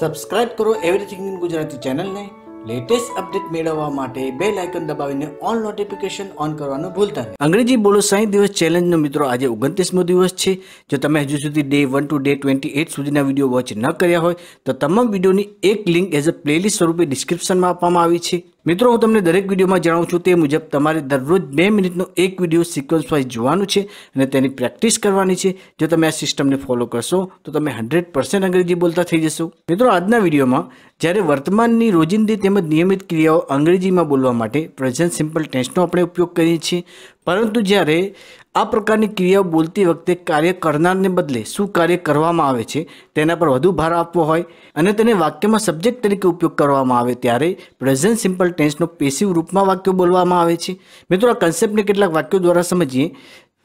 subscribe કરો everything in Gujarati ચેનલને latest update મેળવવા માટે બે લાઇકન દબાવીને ઓન નોટિફિકેશન ઓન કરવાનું ભૂલતા નહીં અંગ્રેજી બોલો સાઠ દિવસ ચેલેન્જનો મિત્રો આજે ઓગણત્રીસમો દિવસ છે જો તમે હજુ સુધી day one to day twenty eight સુધીના વિડીયો વોચ ન કર્યા હોય તો તમામ વિડીયોની એક લિંક એઝ અ પ્લેલિસ્ટ સ્વરૂપે ડિસ્ક્રિપ્શનમાં આપવામાં આવી છે મિત્રો હું તમને દરેક વિડીયોમાં જણાવું છું તે મુજબ તમારે દરરોજ બે મિનિટનો એક વિડીયો સિક્વન્સ વાઇઝ જોવાનું છે અને તેની પ્રેક્ટિસ કરવાની છે જો તમે આ સિસ્ટમને ફોલો કરશો તો તમે હંડ્રેડ પર્સન્ટ અંગ્રેજી બોલતા થઈ જશો મિત્રો આજના વિડીયોમાં જ્યારે વર્તમાનની રોજિંદી તેમજ નિયમિત ક્રિયાઓ અંગ્રેજીમાં બોલવા માટે પ્રેઝન્ટ સિમ્પલ ટેન્સનો આપણે ઉપયોગ કરીએ છીએ પરંતુ જ્યારે આ પ્રકારની ક્રિયાઓ બોલતી વખતે કાર્ય કરનારને બદલે શું કાર્ય કરવામાં આવે છે તેના પર વધુ ભાર આપવો હોય અને તેને વાક્યમાં સબ્જેક્ટ તરીકે ઉપયોગ કરવામાં આવે ત્યારે પ્રેઝન્ટ સિમ્પલ ટેન્સનો પેસિવ રૂપમાં વાક્યો બોલવામાં આવે છે મિત્રો આ કન્સેપ્ટને કેટલાક વાક્યો દ્વારા સમજીએ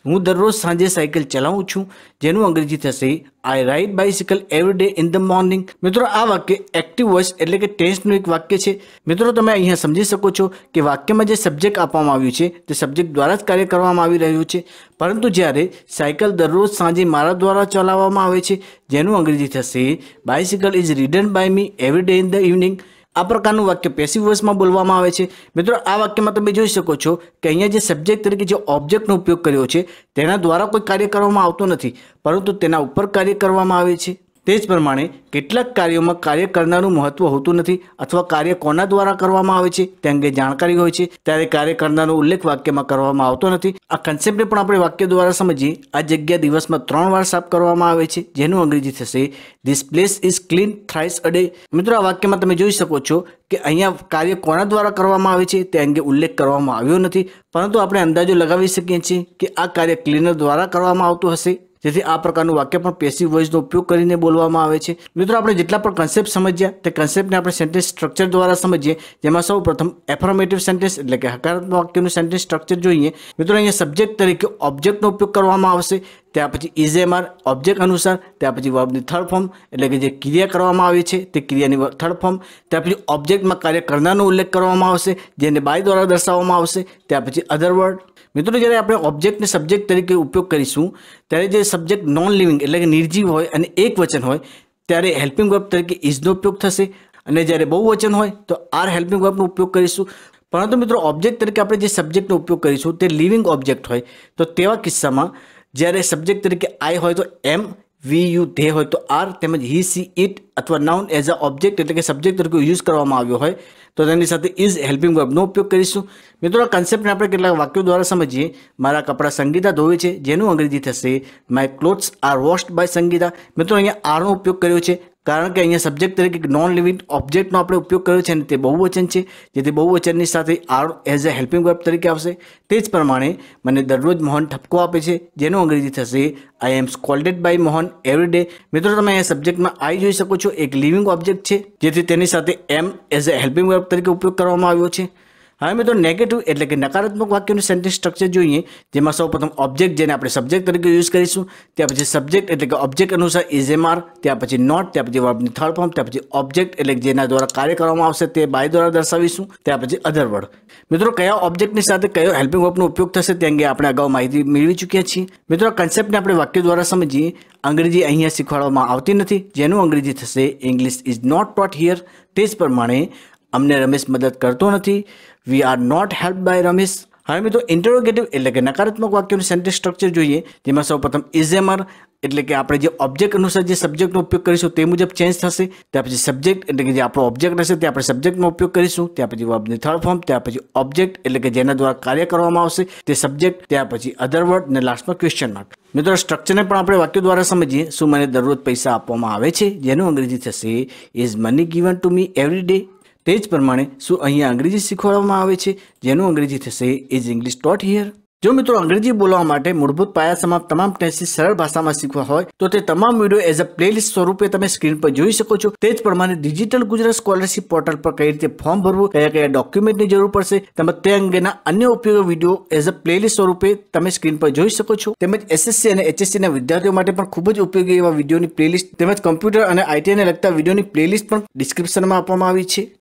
હું દરરોજ સાંજે સાયકલ ચલાવું છું જેનું અંગ્રેજી થશે I ride bicycle every day in the morning મિત્રો આ વાક્ય એક્ટિવ વોઇસ એટલે કે ટેન્સનું એક વાક્ય છે મિત્રો તમે અહીંયા સમજી શકો છો કે વાક્યમાં જે સબ્જેક્ટ આપવામાં આવ્યું છે તે સબ્જેક્ટ દ્વારા જ કાર્ય કરવામાં આવી રહ્યું છે પરંતુ જ્યારે સાયકલ દરરોજ સાંજે મારા દ્વારા ચલાવવામાં આવે છે જેનું અંગ્રેજી થશે bicycle is ridden by me every day in the evening આ પ્રકારનું વાક્ય પેસિવ વોઇસમાં બોલવામાં આવે છે મિત્રો આ વાક્યમાં તમે જોઈ શકો છો કે અહીંયા જે સબ્જેક્ટ તરીકે જે ઓબ્જેક્ટનો ઉપયોગ કર્યો છે તેના દ્વારા કોઈ કાર્ય કરવામાં આવતું નથી પરંતુ તેના ઉપર કાર્ય કરવામાં આવે છે તે જ પ્રમાણે કેટલાક કાર્યોમાં કાર્ય કરનારનું મહત્વ હોતું નથી અથવા કાર્ય કોના દ્વારા કરવામાં આવે છે તે અંગે જાણકારી હોય છે ત્યારે કાર્ય કરનારનો ઉલ્લેખ વાક્યમાં કરવામાં આવતો નથી આ કન્સેપ્ટને પણ આપણે વાક્ય દ્વારા સમજીએ આ જગ્યા દિવસમાં ત્રણ વાર સાફ કરવામાં આવે છે જેનું અંગ્રેજી થશે this place is clean thrice a day મિત્રો આ વાક્યમાં તમે જોઈ શકો છો કે અહીંયા કાર્ય કોના દ્વારા કરવામાં આવે છે તે અંગે ઉલ્લેખ કરવામાં આવ્યો નથી પરંતુ આપણે અંદાજો લગાવી શકીએ છીએ કે આ કાર્ય ક્લીનર દ્વારા કરવામાં આવતું હશે જેથી આ પ્રકારનું વાક્ય પણ પેસિવ વોઇસનો ઉપયોગ કરીને બોલવામાં આવે છે મિત્રો આપણે જેટલા પણ કન્સેપ્ટ સમજ્યા તે કન્સેપ્ટને આપણે સેન્ટેન્સ સ્ટ્રક્ચર દ્વારા સમજીએ જેમાં સૌ પ્રથમ એફર્મેટિવ સેન્ટેન્સ એટલે કે હકારાત્મક વાક્યનું સેન્ટેન્સ સ્ટ્રક્ચર જોઈએ મિત્રો અહીંયા સબ્જેક્ટ તરીકે ઓબ્જેક્ટનો ઉપયોગ કરવામાં આવશે ત્યાર પછી ઇઝેમાર ઓબ્જેક્ટ અનુસાર ત્યાર પછી વર્બની થર્ડ ફોર્મ એટલે કે જે ક્રિયા કરવામાં આવી છે તે ક્રિયાની થર્ડ ફોર્મ ત્યાર પછી ઓબ્જેક્ટમાં કાર્ય કરનારનો ઉલ્લેખ કરવામાં આવશે જેને બાય દ્વારા દર્શાવવામાં આવશે ત્યાર પછી અધર વર્ડ મિત્રો જ્યારે આપણે ઓબ્જેક્ટને સબ્જેક્ટ તરીકે ઉપયોગ કરીશું ત્યારે જે સબ્જેક્ટ નોન લિવિંગ એટલે કે નિર્જીવ હોય અને એક વચન હોય ત્યારે હેલ્પિંગ વર્બ તરીકે ઇઝનો ઉપયોગ થશે અને જ્યારે બહુ વચન હોય તો આર હેલ્પિંગ વર્બનો ઉપયોગ કરીશું પરંતુ મિત્રો ઓબ્જેક્ટ તરીકે આપણે જે સબ્જેક્ટનો ઉપયોગ કરીશું તે લિવિંગ ઓબ્જેક્ટ હોય તો તેવા કિસ્સામાં જ્યારે સબ્જેક્ટ તરીકે આઈ હોય તો એમ વી યુ ધે હોય તો આર તેમજ હી સી ઇટ અથવા નાઉન એઝ અ ઓબ્જેક્ટ એટલે કે સબ્જેક્ટ તરીકે યુઝ કરવામાં આવ્યો હોય તો તેની સાથે ઇઝ હેલ્પિંગ વર્બનો ઉપયોગ કરીશું મિત્રો આ કન્સેપ્ટને આપણે કેટલાક વાક્યો દ્વારા સમજીએ મારા કપડાં સંગીતા ધોવે છે જેનું અંગ્રેજી થશે my clothes are washed by Sangeeta મિત્રો અહીંયા આરનો ઉપયોગ કર્યો છે કારણ કે અહીંયા સબ્જેક્ટ તરીકે નોન લિવિંગ ઓબ્જેક્ટનો આપણે ઉપયોગ કર્યો છે અને તે બહુવચન છે જેથી બહુવચનની સાથે are as a helping verb તરીકે આવશે તે જ પ્રમાણે મને દરરોજ મોહન ઠપકો આપે છે જેનો અંગ્રેજી થશે I am scolded by Mohan every day મિત્રો તમે અહીંયા સબ્જેક્ટમાં આઈ જોઈ શકો છો એક લિવિંગ ઓબ્જેક્ટ છે જેથી તેની સાથે am as a helping verb તરીકે ઉપયોગ કરવામાં આવ્યો છે હવે મિત્રો નેગેટિવ એટલે કે નકારાત્મક વાક્યનું સેન્ટેન્સ સ્ટ્રક્ચર જોઈએ જેમાં સૌપ્રથમ ઓબ્જેક્ટ જેને આપણે સબ્જેક્ટ તરીકે યુઝ કરીશું ત્યાર પછી સબ્જેક્ટ એટલે કે ઓબ્જેક્ટ અનુસાર ઇઝ એમ આર ત્યાર પછી નોટ ત્યાર પછી વર્બની થર્ડ ફોર્મ ત્યાર પછી ઓબ્જેક્ટ એટલે જેના દ્વારા કાર્ય કરવામાં આવશે તે બાય દ્વારા દર્શાવીશું ત્યાર પછી અધર વર્ડ મિત્રો કયા ઓબ્જેક્ટની સાથે કયો હેલ્પિંગ વર્બનો ઉપયોગ થશે તે અંગે આપણે અગાઉ માહિતી મેળવી ચૂક્યા છીએ મિત્રો કન્સેપ્ટને આપણે વાક્ય દ્વારા સમજીએ અંગ્રેજી અહીંયા શીખવાડવામાં આવતી નથી જેનું અંગ્રેજી થશે English is not taught here તે જ પ્રમાણે અમને રમેશ મદદ કરતો નથી we are not help by Ramesh હવે મિત્રો ઇન્ટરોગેટિવ એટલે કે નકારાત્મક વાક્યોનું સેન્ટેન્સ સ્ટ્રક્ચર જોઈએ તેમાં સૌપ્રથમ ઇઝેમર એટલે કે આપણે જે ઓબ્જેક્ટ અનુસાર જે સબ્જેક્ટનો ઉપયોગ કરીશું તે મુજબ ચેન્જ થશે ત્યાર પછી સબ્જેક્ટ એટલે કે જે આપણો ઓબ્જેક્ટ હશે તે આપણે સબ્જેક્ટનો ઉપયોગ કરીશું ત્યાર પછી વર્બની થર્ડ ફોર્મ ત્યાર પછી ઓબ્જેક્ટ એટલે કે જેના દ્વારા કાર્ય કરવામાં આવશે તે સબ્જેક્ટ ત્યાર પછી અધર વર્ડ અને લાસ્ટમાં ક્વેશ્ચન માર્ક મિત્રો સ્ટ્રક્ચરને પણ આપણે વાક્ય દ્વારા સમજીએ શું મને દરરોજ પૈસા આપવામાં આવે છે જેનું અંગ્રેજી થશે is money given to me every day તે જ પ્રમાણે શું અહીંયા અંગ્રેજી શીખવાડવામાં આવે છે જેનું અંગ્રેજી થશે ઇઝ ઇંગ્લિશ ડોટ હિયર જો મિત્રો અંગ્રેજી બોલવા માટે મૂળભૂત પાયા સમાપ્ત તમામ ટેન્સીસ સરળ ભાષામાં શીખવા હોય તો તે તમામ વિડીયો એઝ અ પ્લેલિસ્ટ સ્વરૂપે તમે સ્ક્રીન પર જોઈ શકો છો તે જ પ્રમાણે ડિજિટલ ગુજરાત સ્કોલરશિપ પોર્ટલ પર કઈ રીતે ફોર્મ ભરવું કયા કયા ડોક્યુમેન્ટની જરૂર પડશે તેમજ તે અંગેના અન્ય ઉપયોગ વિડીયો એઝ અ પ્લેલિસ્ટ સ્વરૂપે તમે સ્ક્રીન પર જોઈ શકો છો તેમજ એસએસસી અને એચએસસીના વિદ્યાર્થીઓ માટે પણ ખૂબ જ ઉપયોગી એવા વિડીયોની પ્લેલિસ્ટ તેમજ કમ્પ્યુટર અને આઈટીઆઈને લગતા વિડીયોની પ્લેલિસ્ટ પણ ડિસ્ક્રિપ્શનમાં આપવામાં આવી છે